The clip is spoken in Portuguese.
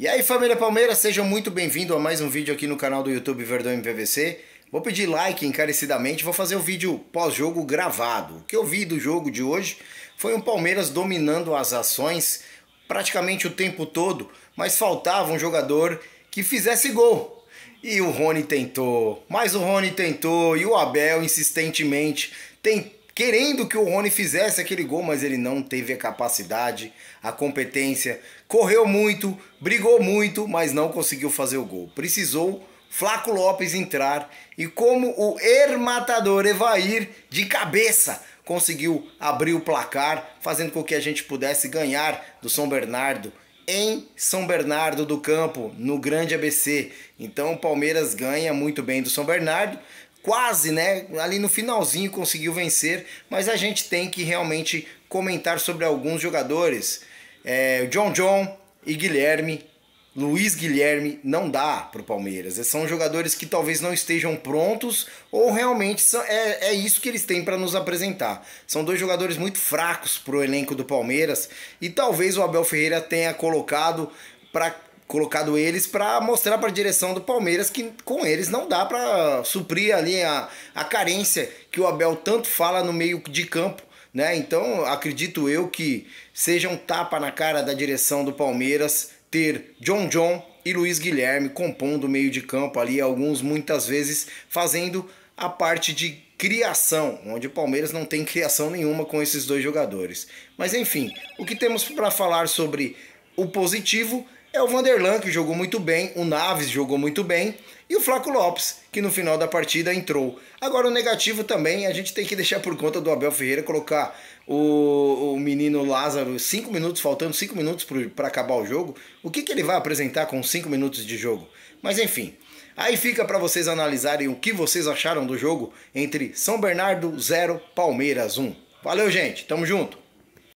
E aí família Palmeiras, sejam muito bem-vindos a mais um vídeo aqui no canal do YouTube Verdão MPVC. Vou pedir like encarecidamente, vou fazer o um vídeo pós-jogo gravado. O que eu vi do jogo de hoje foi um Palmeiras dominando as ações praticamente o tempo todo, mas faltava um jogador que fizesse gol. E o Rony tentou, mas o Rony tentou e o Abel insistentemente tentou querendo que o Rony fizesse aquele gol, mas ele não teve a capacidade, a competência, correu muito, brigou muito, mas não conseguiu fazer o gol. Precisou Flaco Lopes entrar e como o ermatador Evair de cabeça conseguiu abrir o placar, fazendo com que a gente pudesse ganhar do São Bernardo em São Bernardo do Campo, no Grande ABC. Então o Palmeiras ganha muito bem do São Bernardo, quase, né? Ali no finalzinho conseguiu vencer, mas a gente tem que realmente comentar sobre alguns jogadores. É, John John e Guilherme, Luiz Guilherme não dá para o Palmeiras. É, são jogadores que talvez não estejam prontos ou realmente são, é, é isso que eles têm para nos apresentar. São dois jogadores muito fracos para o elenco do Palmeiras e talvez o Abel Ferreira tenha colocado para colocado eles para mostrar para a direção do Palmeiras que com eles não dá para suprir ali a, a carência que o Abel tanto fala no meio de campo. Né? Então, acredito eu que seja um tapa na cara da direção do Palmeiras ter John John e Luiz Guilherme compondo o meio de campo ali, alguns muitas vezes fazendo a parte de criação, onde o Palmeiras não tem criação nenhuma com esses dois jogadores. Mas enfim, o que temos para falar sobre o positivo é o Vanderlan, que jogou muito bem, o Naves jogou muito bem, e o Flaco Lopes, que no final da partida entrou. Agora o negativo também, a gente tem que deixar por conta do Abel Ferreira colocar o, o menino Lázaro cinco minutos, faltando 5 minutos para acabar o jogo. O que, que ele vai apresentar com 5 minutos de jogo? Mas enfim, Aí fica para vocês analisarem o que vocês acharam do jogo entre São Bernardo 0 Palmeiras 1. Valeu, gente. Tamo junto.